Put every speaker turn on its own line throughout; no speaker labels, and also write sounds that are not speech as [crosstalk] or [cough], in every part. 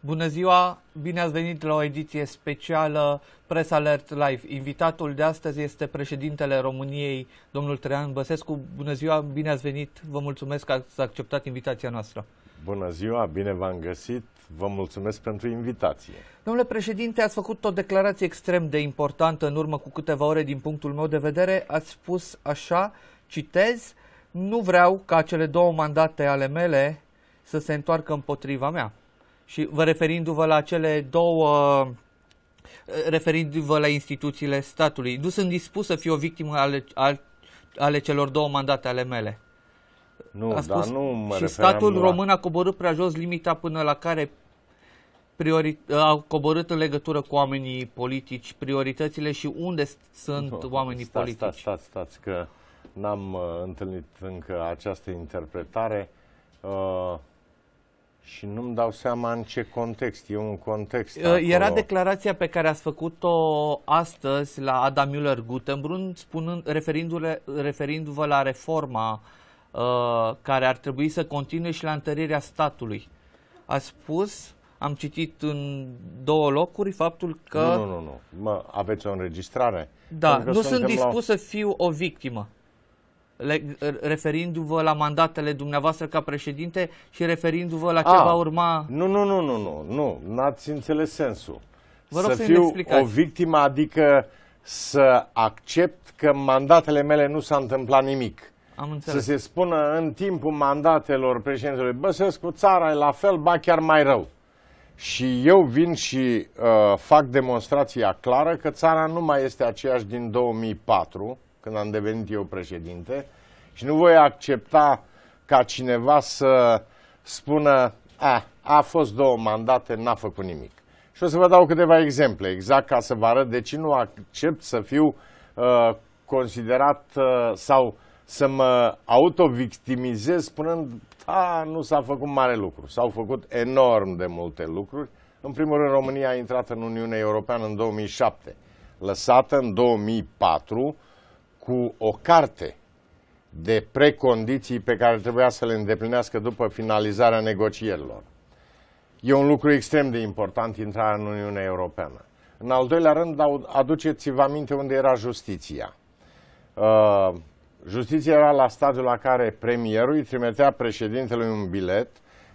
Bună ziua, bine ați venit la o ediție specială Press Alert Live. Invitatul de astăzi este președintele României, domnul Trean Băsescu. Bună ziua, bine ați venit, vă mulțumesc că ați acceptat invitația noastră.
Bună ziua, bine v-am găsit, vă mulțumesc pentru invitație.
Domnule președinte, ați făcut o declarație extrem de importantă în urmă cu câteva ore din punctul meu de vedere. Ați spus așa, citez, nu vreau ca cele două mandate ale mele să se întoarcă împotriva mea. Și vă referindu-vă la cele două eh, referindu-vă la instituțiile statului. Nu sunt dispus să fiu o victimă ale, ale, ale celor două mandate ale mele. Nu, a spus, dar nu mă Și statul la... român a coborât prea jos limita până la care priori, a coborât în legătură cu oamenii politici, prioritățile și unde sunt nu, oamenii stați, politici.
Stați, stați, stați, că n-am uh, întâlnit încă această interpretare. Uh, și nu-mi dau seama în ce context. E un context. Ă, acolo. Era
declarația pe care ați făcut-o astăzi la Adam Müller Gutenbrun, spunând, referindu-vă, referindu-vă la reforma uh, care ar trebui să continue și la întărirea statului. A spus, am citit în două locuri faptul
că. Nu, nu, nu. nu. Mă, aveți o înregistrare? Da, nu sunt dispus
la... să fiu o victimă referindu-vă la mandatele dumneavoastră ca președinte și referindu-vă la ce A, ah. va
urma... Nu, nu, nu, nu, nu, nu, n-ați înțeles sensul. Vă rog să, să fiu o victimă, adică să accept că mandatele mele nu s-a întâmplat nimic. Am înțeles. Să se spună în timpul mandatelor președintelui Băsescu, țara e la fel, ba chiar mai rău. Și eu vin și uh, fac demonstrația clară că țara nu mai este aceeași din 2004, când am devenit eu președinte și nu voi accepta ca cineva să spună a, a fost două mandate, n-a făcut nimic. Și o să vă dau câteva exemple, exact ca să vă arăt de ce nu accept să fiu uh, considerat uh, sau să mă autovictimizez spunând, a, nu s-a făcut mare lucru. S-au făcut enorm de multe lucruri. În primul rând, România a intrat în Uniunea Europeană în 2007, lăsată în 2004 cu o carte de precondiții pe care trebuia să le îndeplinească după finalizarea negocierilor. E un lucru extrem de important intrarea în Uniunea Europeană. În al doilea rând, aduceți-vă aminte unde era justiția. Uh, justiția era la stadiul la care premierul îi trimitea președintelui un bilet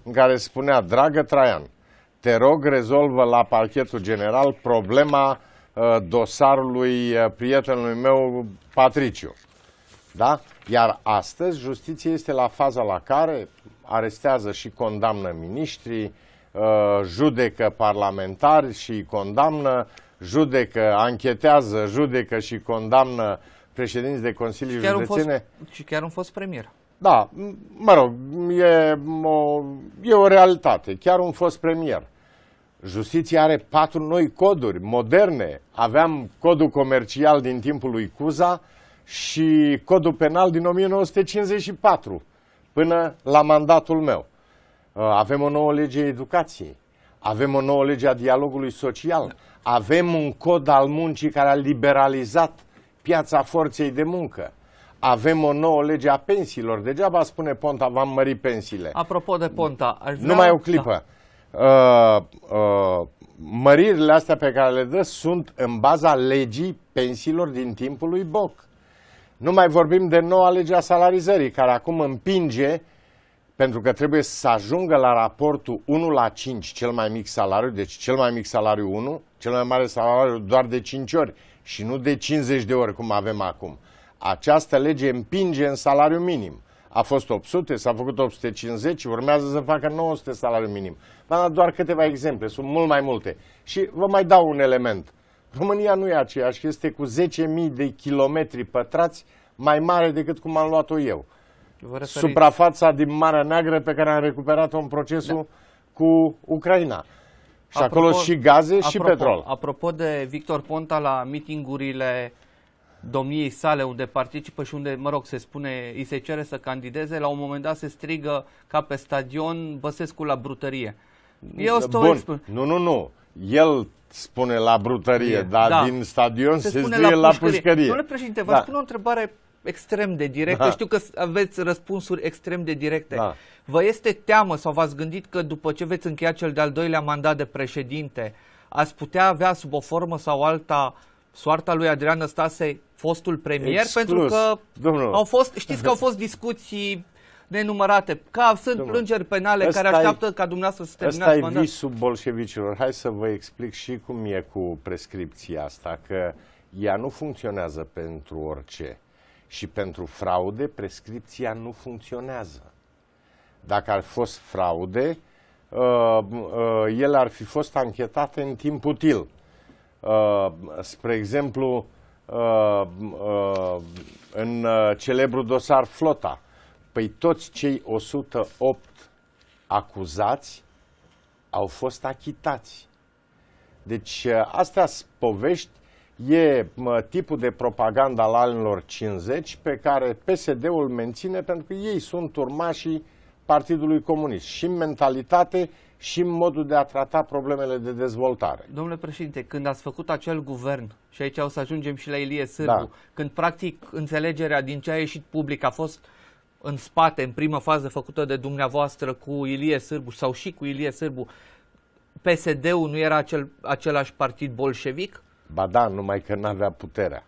în care spunea, dragă Traian, te rog, rezolvă la parchetul general problema Uh, dosarului uh, prietenului meu, Patriciu. Da? Iar astăzi justiția este la faza la care arestează și condamnă miniștrii, uh, judecă parlamentari și condamnă, judecă, anchetează, judecă și condamnă președinți de Consilii și Județene.
Fost, și chiar un fost premier.
Da, mă rog, e o, e o realitate. Chiar un fost premier. Justiția are patru noi coduri moderne. Aveam codul comercial din timpul lui Cuza și codul penal din 1954, până la mandatul meu. Uh, avem o nouă lege educației, avem o nouă lege a dialogului social, avem un cod al muncii care a liberalizat piața forței de muncă avem o nouă lege a pensiilor. Degeaba spune Ponta, v-am mărit pensiile. Apropo de Ponta, aș vrea... Numai o clipă. Da uh, uh, măririle astea pe care le dă sunt în baza legii pensiilor din timpul lui Boc. Nu mai vorbim de noua legea a salarizării, care acum împinge, pentru că trebuie să ajungă la raportul 1 la 5, cel mai mic salariu, deci cel mai mic salariu 1, cel mai mare salariu doar de 5 ori și nu de 50 de ori, cum avem acum. Această lege împinge în salariu minim a fost 800, s-a făcut 850, urmează să facă 900 salariu minim. Vă am doar câteva exemple, sunt mult mai multe. Și vă mai dau un element. România nu e aceeași, este cu 10.000 de kilometri pătrați mai mare decât cum am luat-o eu.
Suprafața
din Marea Neagră pe care am recuperat-o în procesul da. cu Ucraina. Și apropo, acolo și gaze apropo, și petrol. Apropo
de Victor Ponta la mitingurile domniei sale, unde participă și unde, mă rog, se spune, îi se cere să candideze, la un moment dat se strigă ca pe stadion Băsescu la brutărie. Eu Bun.
Nu, nu, nu. El spune la brutărie, e, dar da. din stadion se, se spune la la pușcărie. Domnule președinte, vă da. spun
o întrebare extrem de directă. Da. Știu că aveți răspunsuri extrem de directe. Da. Vă este teamă sau v-ați gândit că după ce veți încheia cel de-al doilea mandat de președinte, ați putea avea sub o formă sau alta uh, soarta lui Adrian Năstase, fostul premier, Exclus, pentru că
domnul. au fost, știți că au fost
discuții nenumărate, ca sunt domnul. plângeri penale asta care așteaptă e, ca dumneavoastră să terminați Asta e visul
bolșevicilor. Hai să vă explic și cum e cu prescripția asta, că ea nu funcționează pentru orice. Și pentru fraude, prescripția nu funcționează. Dacă ar fost fraude, uh, uh, el ar fi fost anchetat în timp util. Uh, spre exemplu, uh, uh, în uh, celebrul dosar Flota, păi toți cei 108 acuzați au fost achitați. Deci uh, astea povești e tipul de propaganda la anilor 50 pe care PSD-ul menține pentru că ei sunt urmașii Partidului Comunist și în mentalitate și în modul de a trata problemele de dezvoltare.
Domnule președinte, când ați făcut acel guvern, și aici o să ajungem și la Ilie Sârbu, da. când practic înțelegerea din ce a ieșit public a fost în spate, în prima fază făcută de dumneavoastră cu Ilie Sârbu sau și cu Ilie Sârbu, PSD-ul nu era acel, același partid
bolșevic? Ba da, numai că nu avea puterea.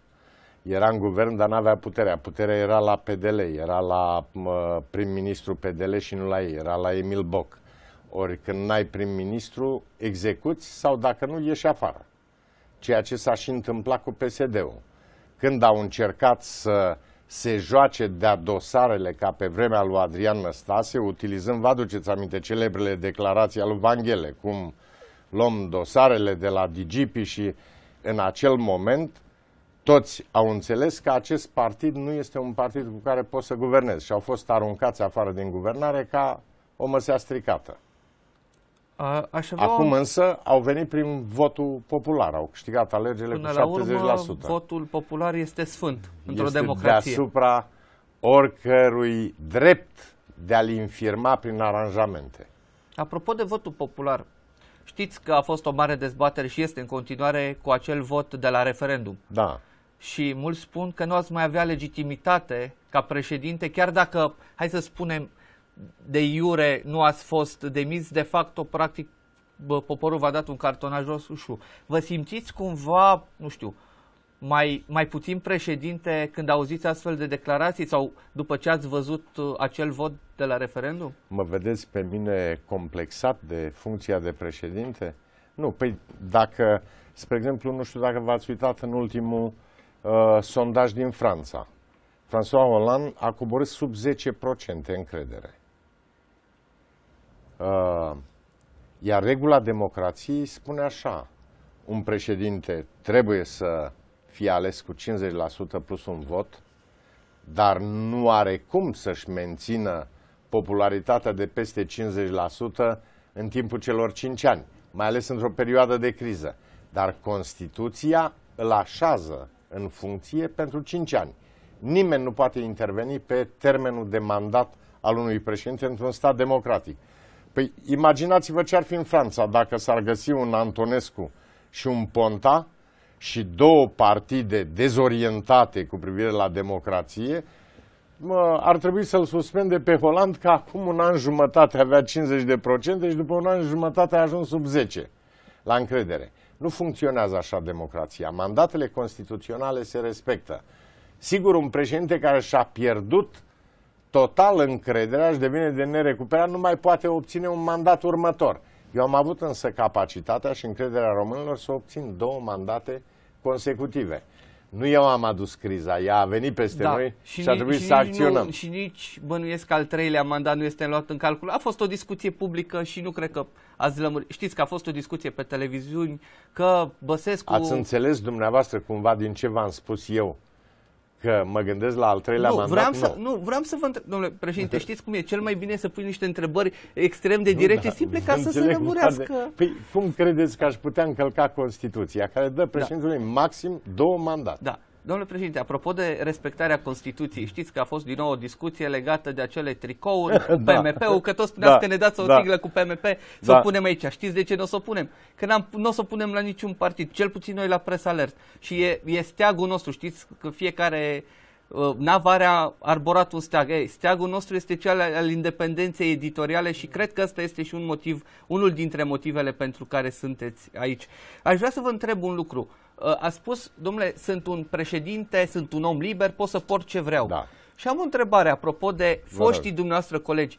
Era în guvern, dar nu avea puterea. Puterea era la PDL, era la prim-ministru PDL și nu la ei, era la Emil Boc. Ori când n-ai prim-ministru, execuți sau dacă nu, ieși afară. Ceea ce s-a și întâmplat cu PSD-ul. Când au încercat să se joace de-a dosarele ca pe vremea lui Adrian Năstase, utilizând, vă aduceți aminte, celebrele declarații al lui Vanghele, cum luăm dosarele de la DGP și în acel moment toți au înțeles că acest partid nu este un partid cu care poți să guvernezi și au fost aruncați afară din guvernare ca o măsea stricată.
A, aș avea Acum o...
însă au venit prin votul popular, au câștigat alegerile Până cu 70%. La urmă,
votul popular este sfânt într-o democrație. deasupra
oricărui drept de a-l infirma prin aranjamente.
Apropo de votul popular, știți că a fost o mare dezbatere și este în continuare cu acel vot de la referendum. Da. Și mulți spun că nu ați mai avea legitimitate ca președinte, chiar dacă, hai să spunem, de iure nu ați fost demis, de fapt, o practic, bă, poporul v-a dat un cartonaj roșu. Vă simțiți cumva, nu știu, mai, mai puțin președinte când auziți astfel de declarații sau după ce ați văzut uh, acel vot de la referendum?
Mă vedeți pe mine complexat de funcția de președinte? Nu, păi dacă, spre exemplu, nu știu dacă v-ați uitat în ultimul uh, sondaj din Franța. François Hollande a coborât sub 10% încredere. Uh, iar regula democrației spune așa, un președinte trebuie să fie ales cu 50% plus un vot, dar nu are cum să-și mențină popularitatea de peste 50% în timpul celor 5 ani, mai ales într-o perioadă de criză. Dar Constituția îl așează în funcție pentru 5 ani. Nimeni nu poate interveni pe termenul de mandat al unui președinte într-un stat democratic. Păi imaginați-vă ce ar fi în Franța dacă s-ar găsi un Antonescu și un Ponta și două partide dezorientate cu privire la democrație, ar trebui să-l suspende pe Holand, că acum un an jumătate avea 50% și după un an jumătate a ajuns sub 10% la încredere. Nu funcționează așa democrația. Mandatele constituționale se respectă. Sigur, un președinte care și-a pierdut total încrederea și devine de nerecuperat, nu mai poate obține un mandat următor. Eu am avut însă capacitatea și încrederea românilor să obțin două mandate consecutive. Nu eu am adus criza, ea a venit peste da. noi și, și a trebuit și să acționăm. Nu,
și nici bănuiesc că al treilea mandat nu este luat în calcul. A fost o discuție publică și nu cred că ați lămurit. Știți că a fost o discuție pe televiziuni, că Băsescu... Ați
înțeles dumneavoastră cumva din ce v-am spus eu Că mă gândesc la al treilea nu, mandat, vreau nu. Să,
nu. Vreau să vă întreb, domnule președinte, știți cum e? Cel mai bine să pui niște întrebări extrem de directe, da, simple, ca să se lămurească.
Păi, cum credeți că aș putea încălca Constituția, care dă da. președintelui da. maxim două mandate? Da.
Domnule președinte, apropo de respectarea Constituției, știți că a fost din nou o discuție legată de acele tricouri [laughs] da. PMP-ul, că toți spuneați da. că ne dați o da. cu PMP să da. o punem aici. Știți de ce nu o să o punem? Că nu o să o punem la niciun partid, cel puțin noi la presa Alert. Și e, e steagul nostru, știți că fiecare uh, navarea arborat un steag. Ei, steagul nostru este cel al independenței editoriale și cred că ăsta este și un motiv, unul dintre motivele pentru care sunteți aici. Aș vrea să vă întreb un lucru. Uh, a spus, domnule, sunt un președinte, sunt un om liber, pot să port ce vreau. Da. Și am o întrebare apropo de foștii dumneavoastră colegi.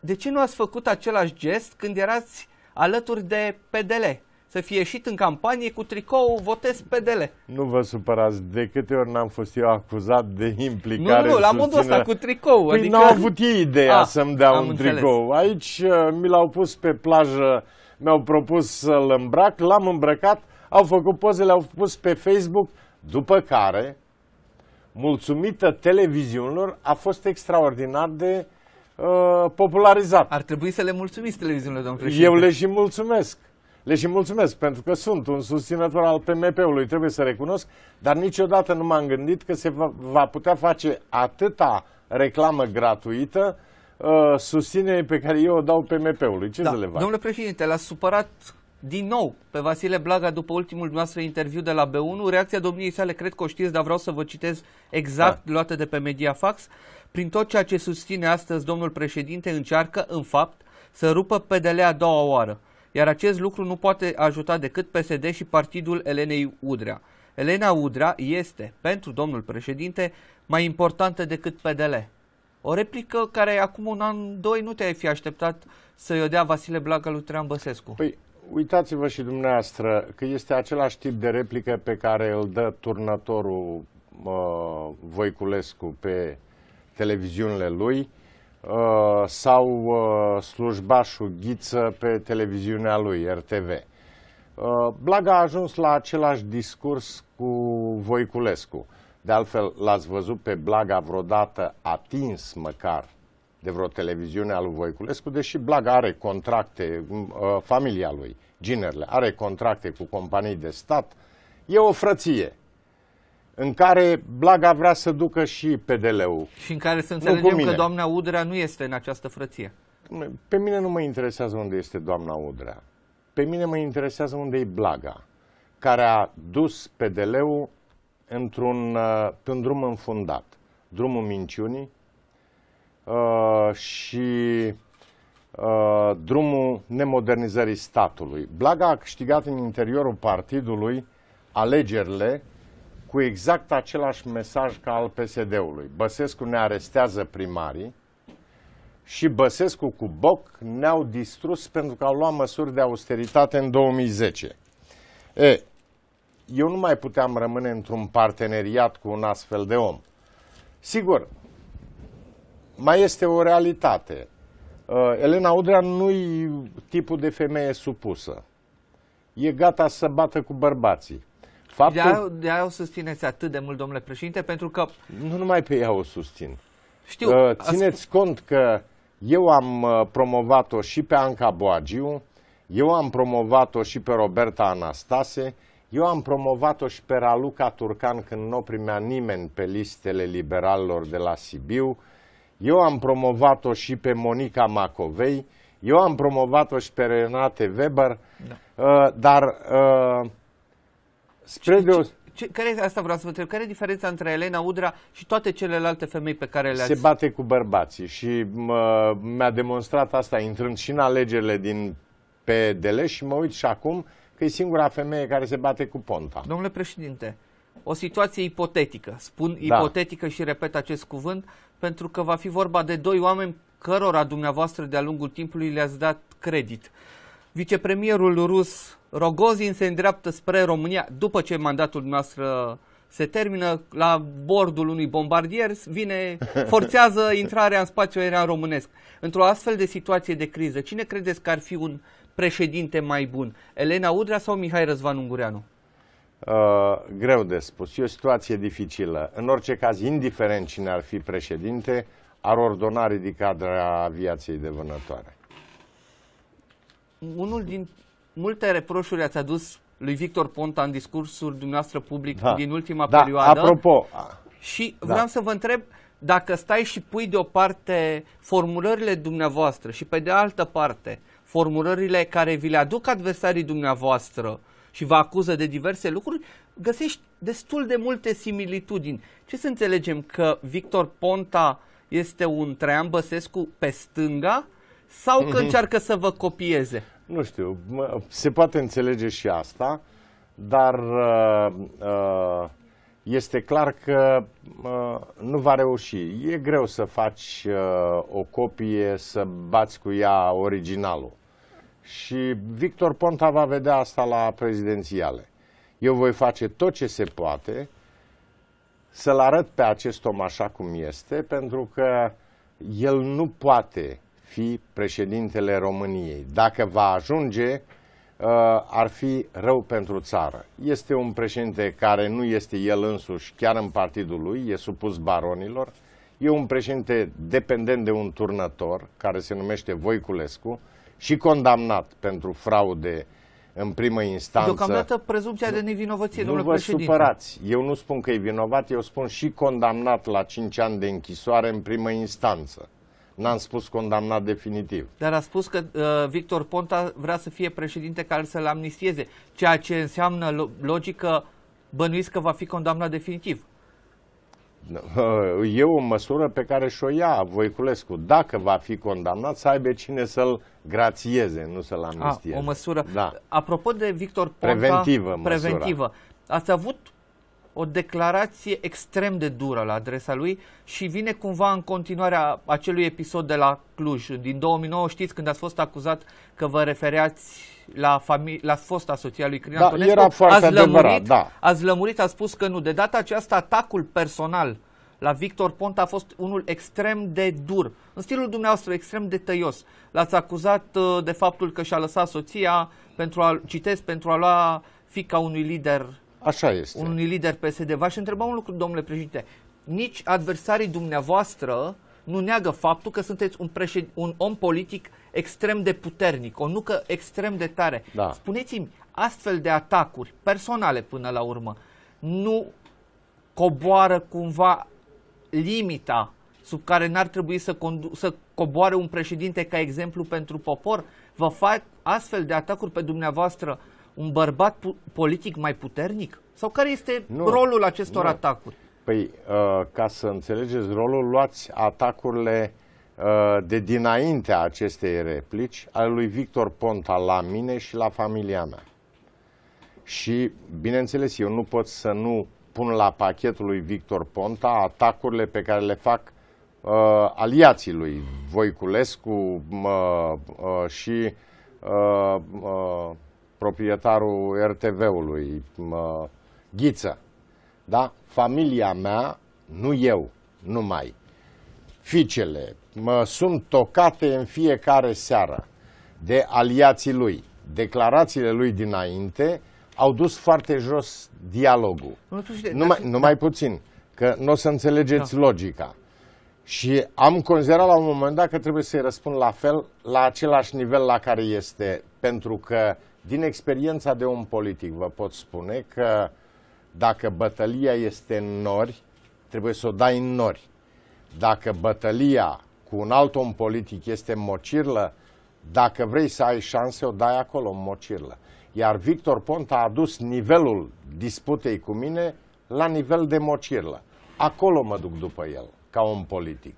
De ce nu ați făcut același gest când erați alături de PDL? Să fie ieșit în campanie cu tricou,
votez PDL. Nu vă supărați, de câte ori n-am fost eu acuzat de implicare. Nu, nu, la modul ăsta cu tricou. Păi adică... n-au avut ei ideea ah, să-mi dea un înțeles. tricou. Aici uh, mi l-au pus pe plajă, mi-au propus să-l îmbrac, l-am îmbrăcat, au făcut poze, le-au pus pe Facebook, după care, mulțumită televiziunilor, a fost extraordinar de uh, popularizat. Ar trebui să le mulțumiți televiziunile, domnul președinte. Eu le și mulțumesc. Le și mulțumesc pentru că sunt un susținător al PMP-ului, trebuie să recunosc, dar niciodată nu m-am gândit că se va, va putea face atâta reclamă gratuită uh, susținerii pe care eu o dau PMP-ului. Ce da. să le fac? Domnule
președinte, l-a supărat din nou pe Vasile Blaga după ultimul noastră interviu de la B1. Reacția domniei sale cred că o știți, dar vreau să vă citez exact da. luată de pe Mediafax. Prin tot ceea ce susține astăzi domnul președinte încearcă, în fapt, să rupă PDL a doua oară, iar acest lucru nu poate ajuta decât PSD și partidul Elenei Udrea. Elena Udrea este, pentru domnul președinte, mai importantă decât PDL. O replică care acum un an, doi nu te-ai fi așteptat să-i o dea Vasile Blaga lui Trean Băsescu.
Păi, Uitați-vă și dumneavoastră că este același tip de replică pe care îl dă turnătorul uh, Voiculescu pe televiziunile lui uh, sau uh, slujbașul Ghiță pe televiziunea lui, RTV. Uh, Blaga a ajuns la același discurs cu Voiculescu. De altfel, l-ați văzut pe Blaga vreodată atins măcar de vreo televiziune a lui Voiculescu, deși Blaga are contracte, mm, uh, familia lui, ginerle, are contracte cu companii de stat, e o frăție în care Blaga vrea să ducă și PDL-ul. Și
în care să înțelegem că doamna Udrea nu este în această frăție.
Pe mine nu mă interesează unde este doamna Udrea. Pe mine mă interesează unde e Blaga, care a dus PDL-ul într-un, uh, drum înfundat. Drumul minciunii, Uh, și uh, drumul nemodernizării statului. Blaga a câștigat în interiorul partidului alegerile cu exact același mesaj ca al PSD-ului. Băsescu ne arestează primarii și Băsescu cu Boc ne-au distrus pentru că au luat măsuri de austeritate în 2010. E, eu nu mai puteam rămâne într-un parteneriat cu un astfel de om. Sigur, mai este o realitate. Uh, Elena Udrea nu-i tipul de femeie supusă. E gata să bată cu bărbații.
Faptul... De aia o susțineți atât de mult, domnule președinte, pentru că... Nu numai pe ea o susțin.
Știu. Uh, țineți a... cont că eu am uh, promovat-o și pe Anca Boagiu, eu am promovat-o și pe Roberta Anastase, eu am promovat-o și pe Raluca Turcan când nu o primea nimeni pe listele liberalilor de la Sibiu, eu am promovat-o și pe Monica Macovei, eu am promovat-o și pe Renate Weber, da. uh, dar uh, spre de ce, care, asta
vreau să vă întreb, care e diferența între Elena
Udra și toate celelalte femei
pe care le-ați... Se
bate cu bărbații și mi-a demonstrat asta intrând și în alegerile din PDL și mă uit și acum că e singura femeie care se bate cu Ponta.
Domnule președinte, o situație ipotetică, spun da. ipotetică și repet acest cuvânt, pentru că va fi vorba de doi oameni cărora dumneavoastră de-a lungul timpului le-ați dat credit. Vicepremierul rus Rogozin se îndreaptă spre România după ce mandatul dumneavoastră se termină la bordul unui bombardier, vine, [laughs] forțează intrarea în spațiul aerian românesc. Într-o astfel de situație de criză, cine credeți că ar fi un președinte mai bun? Elena Udrea sau Mihai Răzvan Ungureanu?
Uh, greu de spus. E o situație dificilă. În orice caz, indiferent cine ar fi președinte, ar ordona ridicarea aviației de vânătoare.
Unul din multe reproșuri ați adus lui Victor Ponta în discursul dumneavoastră public da. din ultima da, perioadă. apropo. Și da. vreau să vă întreb dacă stai și pui deoparte formulările dumneavoastră și pe de altă parte formulările care vi le aduc adversarii dumneavoastră și vă acuză de diverse lucruri, găsești destul de multe similitudini. Ce să înțelegem? Că Victor Ponta este un Traian Băsescu pe stânga sau că mhm. încearcă să vă
copieze? Nu știu, se poate înțelege și asta, dar uh, uh, este clar că uh, nu va reuși. E greu să faci o copie, să bați cu ea originalul. Și Victor Ponta va vedea asta la prezidențiale. Eu voi face tot ce se poate să-l arăt pe acest om așa cum este, pentru că el nu poate fi președintele României. Dacă va ajunge, uh, ar fi rău pentru țară. Este un președinte care nu este el însuși, chiar în partidul lui, e supus baronilor. E un președinte dependent de un turnător, care se numește Voiculescu, și condamnat pentru fraude în primă instanță. Deocamdată
prezumția de nevinovăție, nu vă președinte. supărați.
Eu nu spun că e vinovat, eu spun și condamnat la 5 ani de închisoare în primă instanță. N-am spus condamnat definitiv.
Dar a spus că uh, Victor Ponta vrea să fie președinte care să-l amnistieze, ceea ce înseamnă lo logică bănuiți că va fi condamnat definitiv.
[laughs] E o măsură pe care și-o ia Voiculescu. Dacă va fi condamnat, să aibă cine să-l grațieze, nu să-l amnistieze. A, o măsură. Da.
Apropo de Victor Ponta, preventivă, preventivă. Ați avut o declarație extrem de dură la adresa lui și vine cumva în continuarea acelui episod de la Cluj. Din 2009 știți când ați fost acuzat că vă refereați la, la fosta soția lui Crin da, Antonescu, era ați, lămurit, adevărat, da. ați lămurit, a spus că nu. De data aceasta, atacul personal la Victor Ponta a fost unul extrem de dur, în stilul dumneavoastră extrem de tăios. L-ați acuzat uh, de faptul că și-a lăsat soția pentru a, citesc, pentru a lua fica unui lider Așa este. unui lider PSD. V-aș întreba un lucru, domnule președinte. Nici adversarii dumneavoastră nu neagă faptul că sunteți un, președ, un om politic extrem de puternic, o nucă extrem de tare. Da. Spuneți-mi, astfel de atacuri personale până la urmă nu coboară cumva limita sub care n-ar trebui să, condu- să coboare un președinte ca exemplu pentru popor? Vă fac astfel de atacuri pe dumneavoastră un bărbat pu- politic mai puternic? Sau care este nu, rolul acestor nu. atacuri?
Păi, uh, ca să înțelegeți rolul, luați atacurile uh, de dinaintea acestei replici al lui Victor Ponta la mine și la familia mea. Și, bineînțeles, eu nu pot să nu pun la pachetul lui Victor Ponta atacurile pe care le fac uh, aliații lui Voiculescu uh, uh, și uh, uh, proprietarul RTV-ului, uh, Ghiță. Da? Familia mea, nu eu, numai. Ficele mă sunt tocate în fiecare seară de aliații lui. Declarațiile lui dinainte au dus foarte jos dialogul. Nu mai numai, numai da. puțin, că nu o să înțelegeți da. logica. Și am considerat la un moment dat că trebuie să-i răspund la fel, la același nivel la care este. Pentru că, din experiența de un politic, vă pot spune că dacă bătălia este în nori, trebuie să o dai în nori. Dacă bătălia cu un alt om politic este în mocirlă, dacă vrei să ai șanse, o dai acolo în mocirlă. Iar Victor Ponta a adus nivelul disputei cu mine la nivel de mocirlă. Acolo mă duc după el, ca om politic.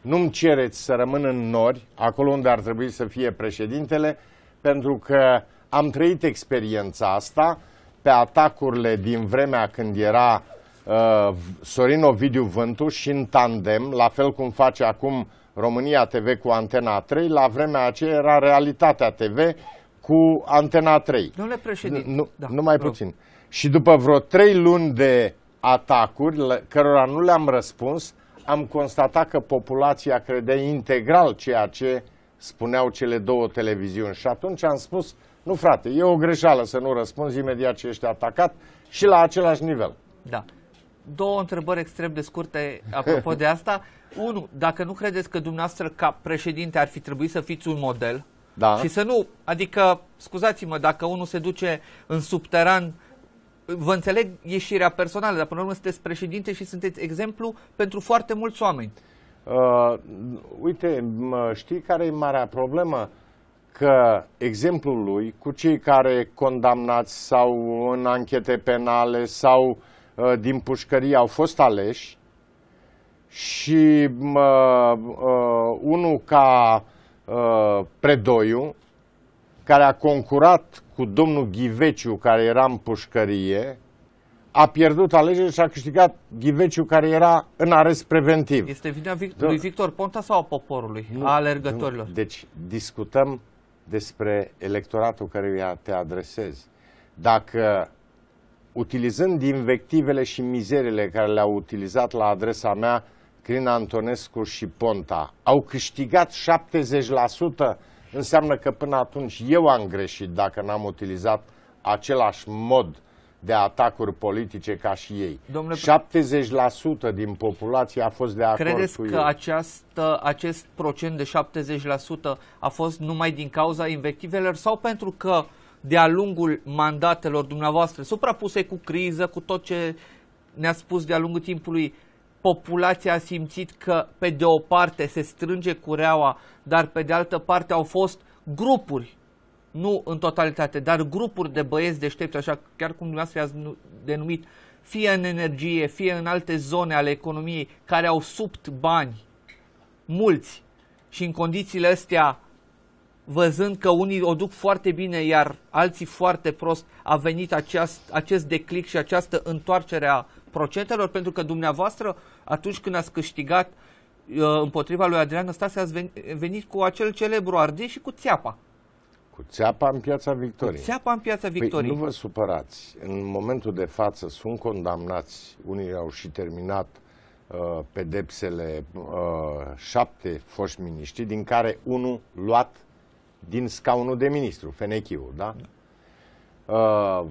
Nu-mi cereți să rămân în nori, acolo unde ar trebui să fie președintele, pentru că am trăit experiența asta, pe atacurile din vremea când era uh, Sorin Ovidiu Vântu și în tandem, la fel cum face acum România TV cu Antena 3, la vremea aceea era Realitatea TV cu Antena 3. Domnule președinte, nu, da, numai rog. puțin. Și după vreo trei luni de atacuri, cărora nu le-am răspuns, am constatat că populația credea integral ceea ce spuneau cele două televiziuni. Și atunci am spus, nu, frate, e o greșeală să nu răspunzi imediat ce ești atacat și la același nivel. Da.
Două întrebări extrem de scurte apropo de asta. [laughs] Unu, dacă nu credeți că dumneavoastră ca președinte ar fi trebuit să fiți un model da. și să nu, adică, scuzați-mă, dacă unul se duce în subteran vă înțeleg ieșirea personală, dar până la urmă sunteți președinte și sunteți exemplu pentru foarte
mulți oameni. Uh, uite, știi care e marea problemă? că exemplul lui cu cei care condamnați sau în anchete penale sau uh, din pușcărie au fost aleși și uh, uh, unul ca uh, Predoiu, care a concurat cu domnul Ghiveciu, care era în pușcărie, a pierdut alegeri și a câștigat Ghiveciu care era în arest preventiv. Este vina da. lui
Victor Ponta sau a poporului, nu, a alergătorilor?
Nu. Deci discutăm despre electoratul care te adresezi. Dacă, utilizând invectivele și mizerile care le-au utilizat la adresa mea, Crin Antonescu și Ponta, au câștigat 70%, înseamnă că până atunci eu am greșit dacă n-am utilizat același mod de atacuri politice ca și ei. Domnule, 70% din populație a fost de acord cu Credeți că ei.
Această, acest procent de 70% a fost numai din cauza invectivelor sau pentru că de-a lungul mandatelor dumneavoastră, suprapuse cu criză, cu tot ce ne-a spus de-a lungul timpului, populația a simțit că pe de o parte se strânge cureaua, dar pe de altă parte au fost grupuri nu în totalitate, dar grupuri de băieți deștepți, așa chiar cum dumneavoastră i-ați denumit, fie în energie, fie în alte zone ale economiei, care au subt bani, mulți, și în condițiile astea, văzând că unii o duc foarte bine, iar alții foarte prost, a venit aceast, acest declic și această întoarcere a procentelor, pentru că dumneavoastră, atunci când ați câștigat uh, împotriva lui Adrian Năstase, ați venit cu acel celebru ardei și cu țeapa.
Cu țeapa în piața Victoriei. Cu țeapa în piața păi, Victoriei. Păi, nu vă supărați. În momentul de față sunt condamnați, unii au și terminat uh, pedepsele uh, șapte foști miniștri, din care unul luat din scaunul de ministru, Fenechiu, da? da. Uh,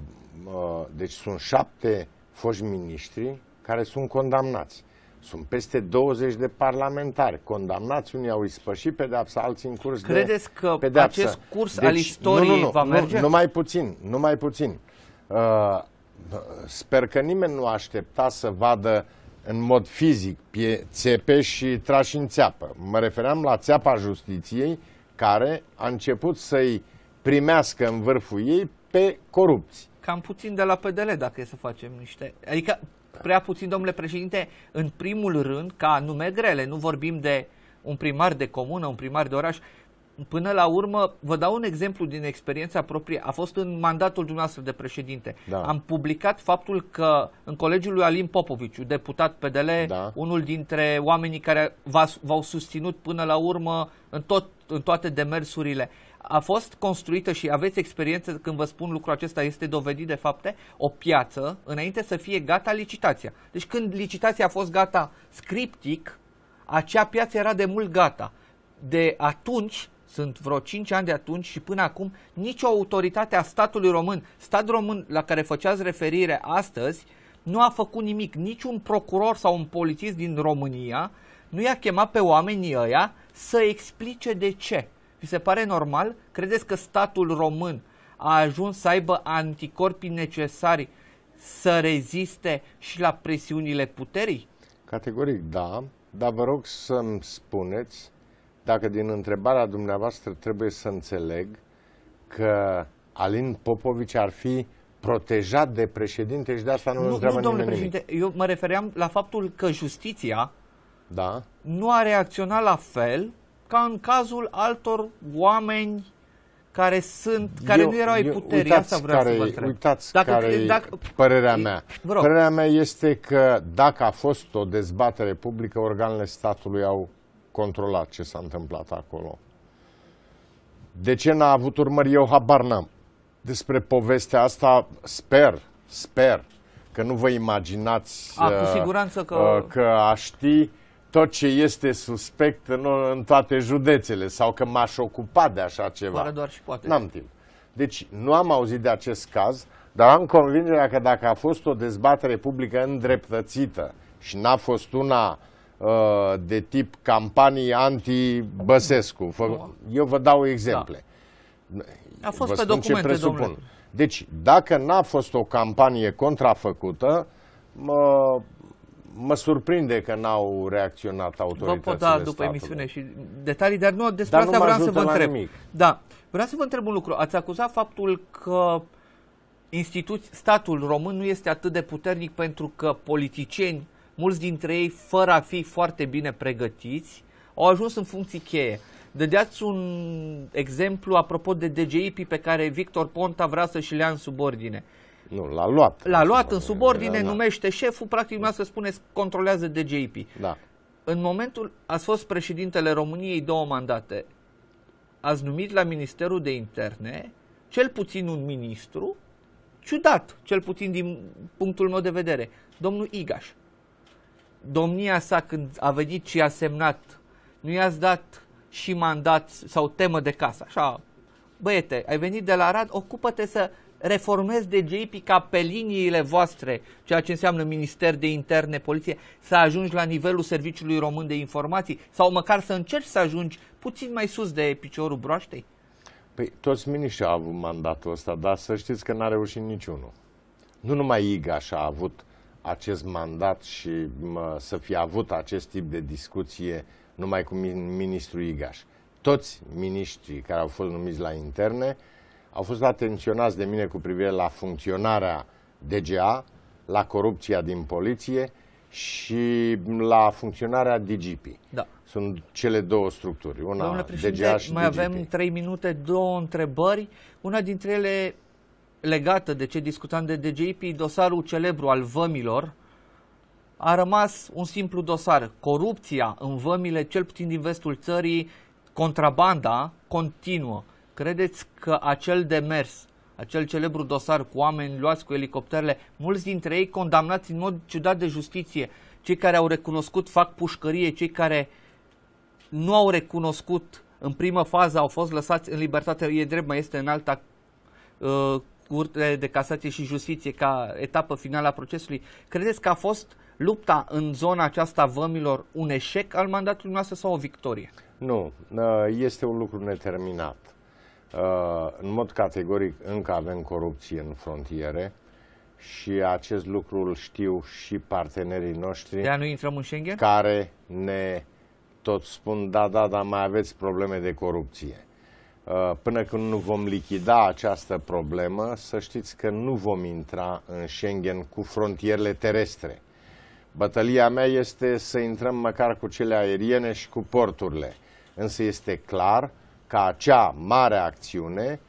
uh, deci sunt șapte foști miniștri care sunt condamnați. Sunt peste 20 de parlamentari condamnați, unii au ispășit pedeapsa, alții în curs Credeți de că acest curs deci, al istoriei nu, nu, nu, va nu, Numai puțin, numai puțin. Uh, sper că nimeni nu aștepta să vadă în mod fizic pie, țepe și trași în țeapă. Mă refeream la țeapa justiției care a început să-i primească în vârful ei pe corupți.
Cam puțin de la PDL dacă e să facem niște... Adică Exact. prea puțin, domnule președinte, în primul rând, ca nume grele, nu vorbim de un primar de comună, un primar de oraș, până la urmă, vă dau un exemplu din experiența proprie, a fost în mandatul dumneavoastră de președinte. Da. Am publicat faptul că în colegiul lui Alin Popovici, deputat PDL, da. unul dintre oamenii care v-au susținut până la urmă în, tot, în toate demersurile, uh, a fost construită și aveți experiență când vă spun lucrul acesta, este dovedit de fapte, o piață înainte să fie gata licitația. Deci când licitația a fost gata scriptic, acea piață era de mult gata. De atunci, sunt vreo 5 ani de atunci și până acum, nicio autoritate a statului român, stat român la care făceați referire astăzi, nu a făcut nimic, niciun procuror sau un polițist din România nu i-a chemat pe oamenii ăia să explice de ce. Vi se pare normal? Credeți că statul român a ajuns să aibă anticorpii necesari să
reziste și
la presiunile puterii?
Categoric da, dar vă rog să-mi spuneți dacă din întrebarea dumneavoastră trebuie să înțeleg că Alin Popovici ar fi protejat de președinte și de asta nu, nu întreabă nu, domnule președinte,
nimic. eu mă refeream la faptul că justiția da? nu a reacționat la fel ca în cazul altor oameni care sunt, care eu, nu erau ai puterii. Asta vreau care, să vă întreb. Uitați dacă, care dacă,
părerea mea. Vreau. Părerea mea este că dacă a fost o dezbatere publică, organele statului au controlat ce s-a întâmplat acolo. De ce n-a avut urmări? Eu habar n-am. Despre povestea asta sper, sper că nu vă imaginați a, cu uh, siguranță că... Uh, că a ști tot ce este suspect în, în toate județele sau că m-aș ocupa de așa ceva. Fără doar și poate. N-am timp. Deci nu am auzit de acest caz, dar am convingerea că dacă a fost o dezbatere publică îndreptățită și n-a fost una uh, de tip campanii anti-Băsescu, fă, eu vă dau exemple. Da. A fost vă pe documente, ce presupun. Domnule. Deci, dacă n-a fost o campanie contrafăcută, mă, mă surprinde că n-au reacționat autoritățile Vă pot da după statului. emisiune și detalii, dar nu despre dar asta nu vreau să vă întreb. Nimic. Da,
vreau să vă întreb un lucru. Ați acuzat faptul că instituți, statul român nu este atât de puternic pentru că politicieni, mulți dintre ei, fără a fi foarte bine pregătiți, au ajuns în funcții cheie. Dădeați un exemplu apropo de DGIP pe care Victor Ponta vrea să și lea în subordine. Uh,
nu, l-a luat.
L-a luat în subordine, da, da. numește șeful, practic, da. să spuneți, controlează DGIP. Da. În momentul, ați fost președintele României două mandate, ați numit la Ministerul de Interne cel puțin un ministru, ciudat, cel puțin din punctul meu de vedere, domnul Igaș. Domnia sa, când a venit și a semnat, nu i-ați dat și mandat sau temă de casă, așa, băiete, ai venit de la Arad, ocupă-te să reformez DGIP ca pe liniile voastre, ceea ce înseamnă Minister de Interne, Poliție, să ajungi la nivelul Serviciului Român de Informații sau măcar să încerci să ajungi puțin mai sus de piciorul broaștei?
Păi toți miniștrii au avut mandatul ăsta, dar să știți că n-a reușit niciunul. Nu numai Igaș a avut acest mandat și mă, să fi avut acest tip de discuție numai cu ministrul Igaș. Toți miniștrii care au fost numiți la interne au fost atenționați de mine cu privire la funcționarea DGA, la corupția din poliție și la funcționarea DGP. Da. Sunt cele două structuri, una Domnule președinte, DGA și mai DGP. avem
trei minute, două întrebări, una dintre ele legată de ce discutam de DGP, dosarul celebru al vămilor, a rămas un simplu dosar. Corupția în vămile, cel puțin din vestul țării, contrabanda continuă. Credeți că acel demers, acel celebru dosar cu oameni luați cu elicopterele, mulți dintre ei condamnați în mod ciudat de justiție, cei care au recunoscut fac pușcărie, cei care nu au recunoscut în primă fază au fost lăsați în libertate, e drept, mai este în alta uh, curte de casație și justiție ca etapă finală a procesului. Credeți că a fost lupta în zona aceasta vămilor un eșec al mandatului noastră sau o victorie?
Nu, uh, este un lucru neterminat. Uh, în mod categoric, încă avem corupție în frontiere și acest lucru îl știu și partenerii noștri.
nu intrăm în Schengen?
Care ne tot spun, da, da, dar mai aveți probleme de corupție. Uh, până când nu vom lichida această problemă, să știți că nu vom intra în Schengen cu frontierele terestre. Bătălia mea este să intrăm măcar cu cele aeriene și cu porturile. Însă este clar ca acea mare acțiune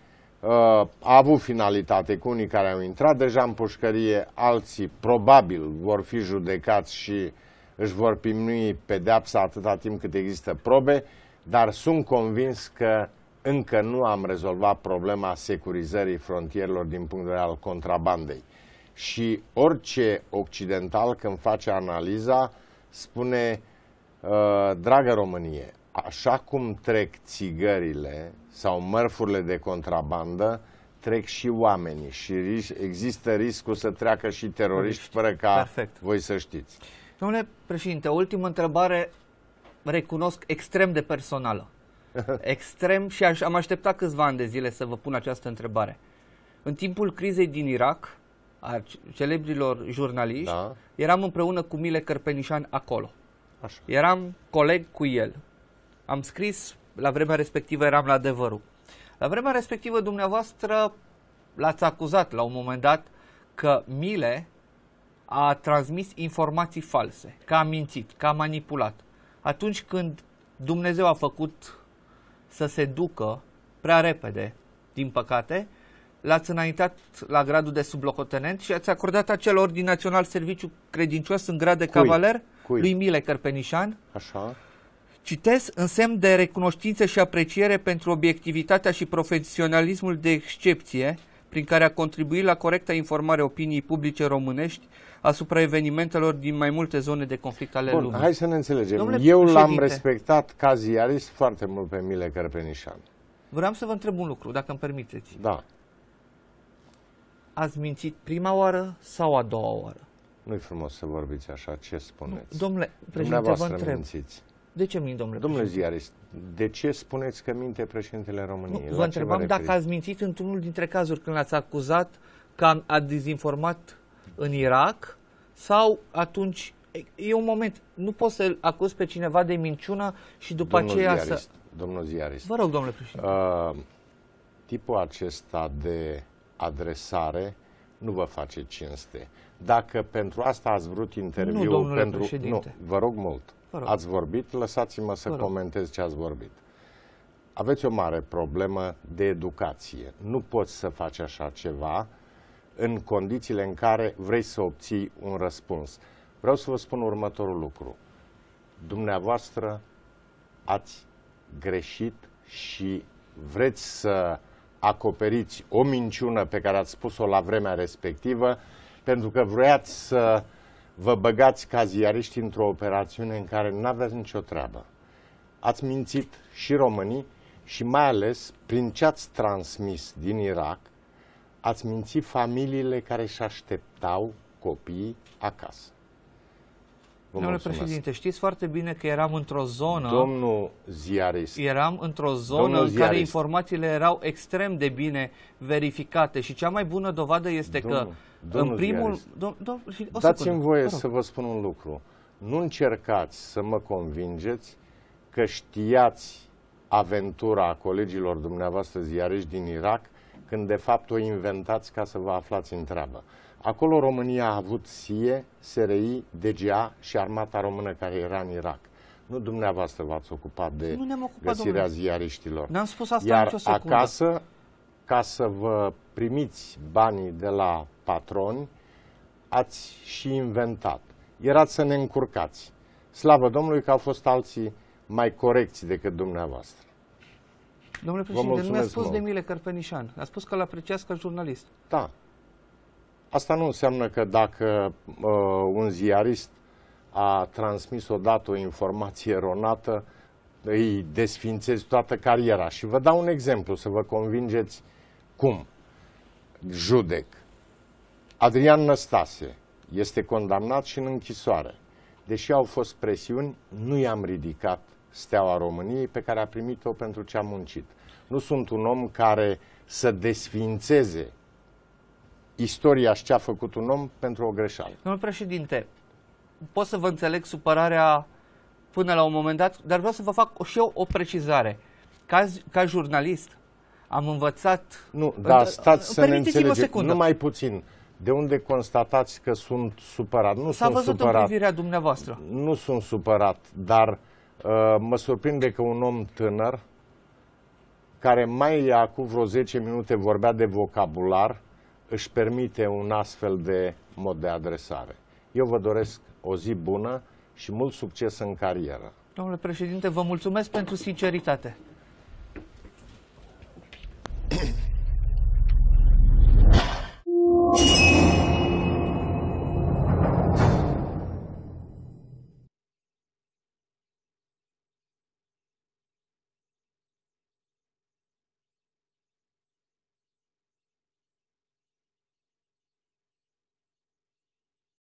uh, a avut finalitate cu unii care au intrat deja în pușcărie, alții probabil vor fi judecați și își vor primi pedeapsa atâta timp cât există probe, dar sunt convins că încă nu am rezolvat problema securizării frontierelor din punct de vedere al contrabandei. Și orice occidental când face analiza spune, uh, dragă Românie, așa cum trec țigările sau mărfurile de contrabandă, trec și oamenii și există riscul să treacă și teroriști fără ca Perfect. voi să știți.
Domnule președinte, ultimă întrebare, recunosc extrem de personală. [laughs] Extrem și aș, am așteptat câțiva ani de zile să vă pun această întrebare. În timpul crizei din Irak, a celebrilor jurnaliști, da. eram împreună cu Mile Cărpenișan acolo. Așa. Eram coleg cu el am scris, la vremea respectivă eram la adevărul. La vremea respectivă dumneavoastră l-ați acuzat la un moment dat că Mile a transmis informații false, că a mințit, că a manipulat. Atunci când Dumnezeu a făcut să se ducă prea repede, din păcate, l-ați înaintat la gradul de sublocotenent și ați acordat acel ordin național serviciu credincios în grad de cavaler lui Mile Cărpenișan. Așa. Citesc în semn de recunoștință și apreciere pentru obiectivitatea și profesionalismul de excepție prin care a contribuit la corecta informare opiniei publice românești asupra evenimentelor din mai multe zone de conflict ale Bun, lumii. hai să ne înțelegem. Domnule Eu l-am
respectat ca ziarist foarte mult pe Mile Cărpenișan.
Vreau să vă întreb un lucru, dacă îmi permiteți. Da. Ați mințit prima oară sau a doua oară?
Nu-i frumos să vorbiți așa, ce spuneți? Domnule președinte, vă întreb. Mințiți. De ce mint, domnule Domnule ziarist, de ce spuneți că minte președintele României? Nu, vă întrebam dacă ați
mințit într-unul dintre cazuri când l-ați acuzat că a dezinformat în Irak sau atunci... E un moment, nu poți să-l acuz pe cineva de minciună și după domnul aceea ziarist, să...
Domnul ziarist. Vă rog, domnule președinte. Uh, tipul acesta de adresare nu vă face cinste. Dacă pentru asta ați vrut interviu... Nu, domnule pentru... președinte. Nu, vă rog mult Ați vorbit, lăsați-mă să comentez ce ați vorbit. Aveți o mare problemă de educație. Nu poți să faci așa ceva în condițiile în care vrei să obții un răspuns. Vreau să vă spun următorul lucru. Dumneavoastră ați greșit și vreți să acoperiți o minciună pe care ați spus-o la vremea respectivă pentru că vreați să uh, vă băgați ziariști într-o operațiune în care nu aveți nicio treabă. Ați mințit și românii și mai ales prin ce ați transmis din Irak, ați mințit familiile care își așteptau copiii acasă. Domnule mulțumesc. președinte,
știți foarte bine că eram într-o zonă...
Domnul ziarist. Eram într-o zonă în care
informațiile erau extrem de bine verificate și cea mai bună dovadă este domnul, că domnul în primul... Dom, dom, Dați-mi voie să
vă spun un lucru. Nu încercați să mă convingeți că știați aventura colegilor dumneavoastră ziarești din Irak când de fapt o inventați ca să vă aflați în treabă. Acolo România a avut SIE, SRI, DGA și armata română care era în Irak. Nu dumneavoastră v-ați ocupat de nu ne-am ocupat, găsirea domnule. ziariștilor. N-am spus asta Iar nicio secundă. acasă, ca să vă primiți banii de la patroni, ați și inventat. Erați să ne încurcați. Slavă Domnului că au fost alții mai corecți decât dumneavoastră.
Domnule președinte, nu mi-a spus mult. de Mile Cărpenișan. A spus că l apreciați ca jurnalist. Da.
Asta nu înseamnă că dacă uh, un ziarist a transmis odată o informație eronată, îi desfințezi toată cariera. Și vă dau un exemplu să vă convingeți cum. Judec. Adrian Năstase este condamnat și în închisoare. Deși au fost presiuni, nu i-am ridicat steaua României pe care a primit-o pentru ce a muncit. Nu sunt un om care să desfințeze istoria și ce a făcut un om pentru o greșeală.
Domnul președinte, pot să vă înțeleg supărarea până la un moment dat, dar vreau să vă fac și eu o precizare. Ca, ca jurnalist am învățat... Nu, dar stați să ne înțelegem, numai
puțin. De unde constatați că sunt supărat? Nu S-a văzut supărat. în privirea dumneavoastră. Nu sunt supărat, dar uh, mă surprinde că un om tânăr, care mai acum vreo 10 minute vorbea de vocabular, își permite un astfel de mod de adresare. Eu vă doresc o zi bună și mult succes în carieră.
Domnule președinte, vă mulțumesc pentru sinceritate. you [coughs]